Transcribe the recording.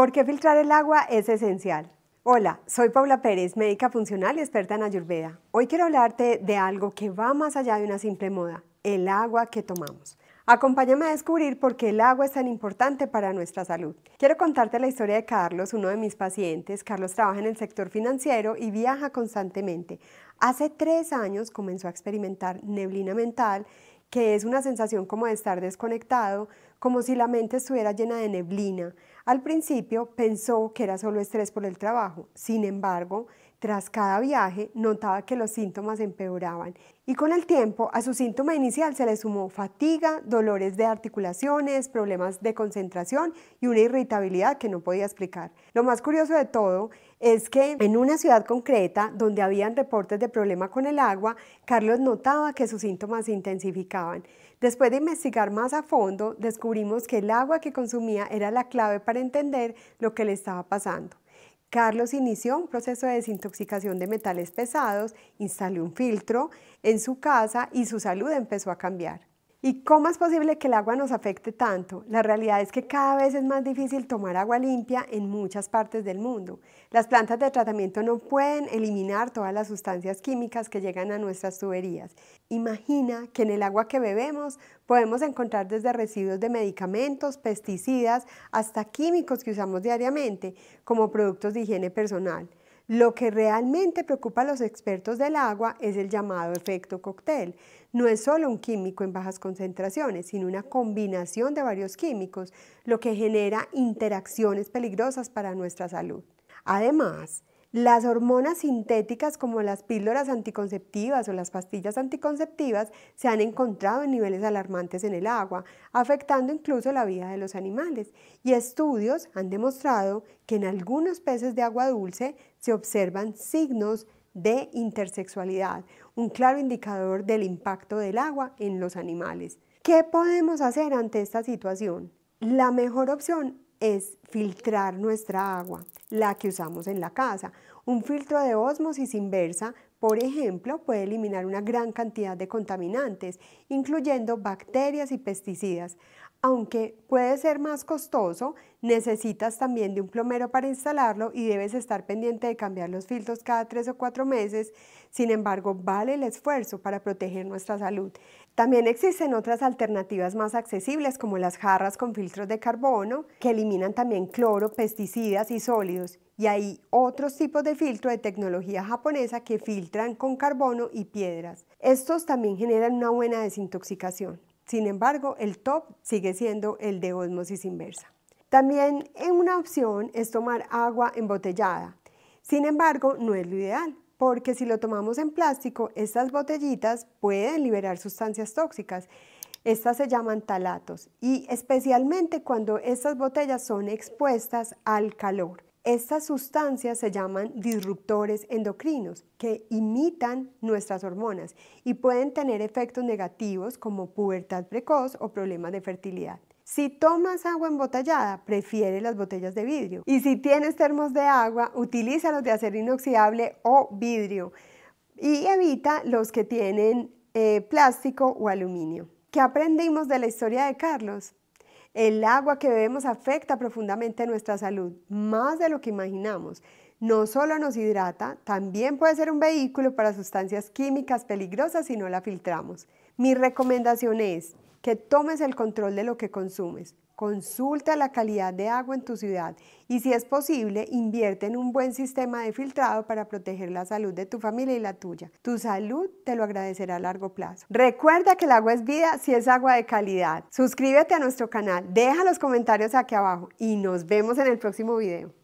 ¿Por qué filtrar el agua es esencial? Hola, soy Paula Pérez, médica funcional y experta en Ayurveda. Hoy quiero hablarte de algo que va más allá de una simple moda, el agua que tomamos. Acompáñame a descubrir por qué el agua es tan importante para nuestra salud. Quiero contarte la historia de Carlos, uno de mis pacientes. Carlos trabaja en el sector financiero y viaja constantemente. Hace tres años comenzó a experimentar neblina mental, que es una sensación como de estar desconectado, como si la mente estuviera llena de neblina. Al principio pensó que era solo estrés por el trabajo, sin embargo, tras cada viaje notaba que los síntomas empeoraban y con el tiempo a su síntoma inicial se le sumó fatiga, dolores de articulaciones, problemas de concentración y una irritabilidad que no podía explicar. Lo más curioso de todo es que en una ciudad concreta donde habían reportes de problemas con el agua, Carlos notaba que sus síntomas se intensificaban. Después de investigar más a fondo, descubrimos que el agua que consumía era la clave para entender lo que le estaba pasando. Carlos inició un proceso de desintoxicación de metales pesados, instaló un filtro en su casa y su salud empezó a cambiar. ¿Y cómo es posible que el agua nos afecte tanto? La realidad es que cada vez es más difícil tomar agua limpia en muchas partes del mundo. Las plantas de tratamiento no pueden eliminar todas las sustancias químicas que llegan a nuestras tuberías. Imagina que en el agua que bebemos podemos encontrar desde residuos de medicamentos, pesticidas, hasta químicos que usamos diariamente como productos de higiene personal. Lo que realmente preocupa a los expertos del agua es el llamado efecto cóctel. No es solo un químico en bajas concentraciones, sino una combinación de varios químicos, lo que genera interacciones peligrosas para nuestra salud. Además, las hormonas sintéticas como las píldoras anticonceptivas o las pastillas anticonceptivas se han encontrado en niveles alarmantes en el agua, afectando incluso la vida de los animales. Y estudios han demostrado que en algunos peces de agua dulce se observan signos de intersexualidad, un claro indicador del impacto del agua en los animales. ¿Qué podemos hacer ante esta situación? La mejor opción es filtrar nuestra agua la que usamos en la casa. Un filtro de osmosis inversa, por ejemplo, puede eliminar una gran cantidad de contaminantes, incluyendo bacterias y pesticidas. Aunque puede ser más costoso, necesitas también de un plomero para instalarlo y debes estar pendiente de cambiar los filtros cada tres o cuatro meses. Sin embargo, vale el esfuerzo para proteger nuestra salud. También existen otras alternativas más accesibles como las jarras con filtros de carbono que eliminan también cloro, pesticidas y sólidos. Y hay otros tipos de filtro de tecnología japonesa que filtran con carbono y piedras. Estos también generan una buena desintoxicación. Sin embargo, el top sigue siendo el de osmosis inversa. También una opción es tomar agua embotellada. Sin embargo, no es lo ideal, porque si lo tomamos en plástico, estas botellitas pueden liberar sustancias tóxicas. Estas se llaman talatos y especialmente cuando estas botellas son expuestas al calor. Estas sustancias se llaman disruptores endocrinos que imitan nuestras hormonas y pueden tener efectos negativos como pubertad precoz o problemas de fertilidad. Si tomas agua embotellada, prefiere las botellas de vidrio. Y si tienes termos de agua, utiliza los de acero inoxidable o vidrio y evita los que tienen eh, plástico o aluminio. ¿Qué aprendimos de la historia de Carlos? El agua que bebemos afecta profundamente nuestra salud, más de lo que imaginamos. No solo nos hidrata, también puede ser un vehículo para sustancias químicas peligrosas si no la filtramos. Mi recomendación es que tomes el control de lo que consumes. Consulta la calidad de agua en tu ciudad y si es posible, invierte en un buen sistema de filtrado para proteger la salud de tu familia y la tuya. Tu salud te lo agradecerá a largo plazo. Recuerda que el agua es vida si es agua de calidad. Suscríbete a nuestro canal, deja los comentarios aquí abajo y nos vemos en el próximo video.